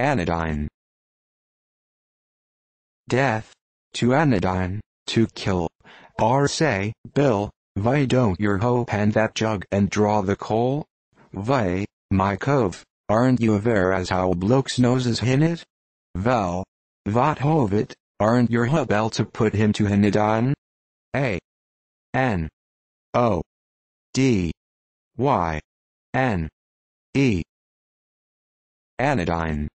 Anodyne. Death. To anodyne. To kill. R say, Bill, why don't your hoe hand that jug and draw the coal? Why, my cove, aren't you aware as how bloke's nose is in it? Val, vat hove it, aren't your hoe bell to put him to anodyne? A. N. O. D. Y. N. E. Anodyne.